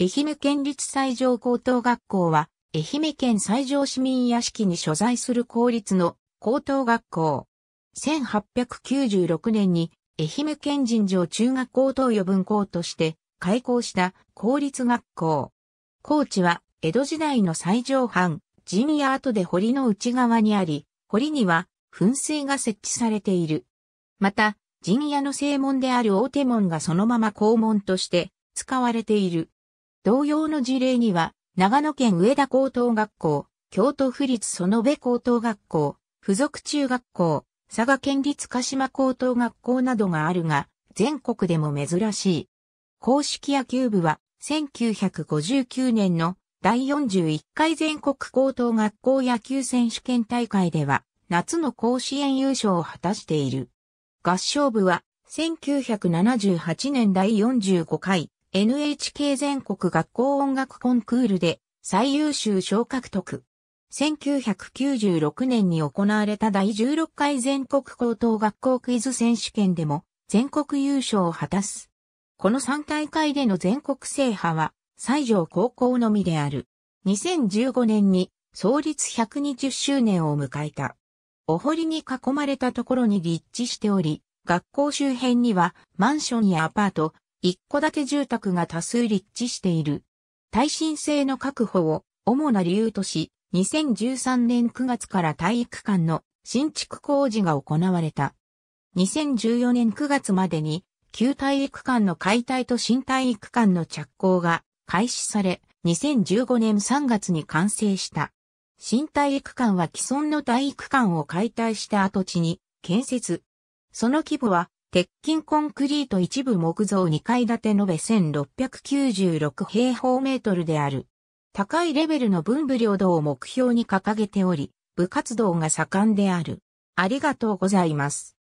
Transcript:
愛媛県立西条高等学校は、愛媛県西条市民屋敷に所在する公立の高等学校。1896年に愛媛県尋常中学校等予分校として開校した公立学校。高知は江戸時代の西条藩、陣屋跡で堀の内側にあり、堀には噴水が設置されている。また、陣屋の正門である大手門がそのまま校門として使われている。同様の事例には、長野県上田高等学校、京都府立園部高等学校、附属中学校、佐賀県立鹿島高等学校などがあるが、全国でも珍しい。公式野球部は、1959年の第41回全国高等学校野球選手権大会では、夏の甲子園優勝を果たしている。合唱部は、1978年第45回 NHK 全国学校音楽コンクールで最優秀賞獲得。1996年に行われた第16回全国高等学校クイズ選手権でも全国優勝を果たす。この3大会での全国制覇は西条高校のみである。2015年に創立120周年を迎えた。お堀に囲まれたところに立地しており、学校周辺にはマンションやアパート、一戸建て住宅が多数立地している。耐震性の確保を主な理由とし、2013年9月から体育館の新築工事が行われた。2014年9月までに、旧体育館の解体と新体育館の着工が開始され、2015年3月に完成した。新体育館は既存の体育館を解体した跡地に建設。その規模は鉄筋コンクリート一部木造2階建て延べ1696平方メートルである。高いレベルの分部領土を目標に掲げており、部活動が盛んである。ありがとうございます。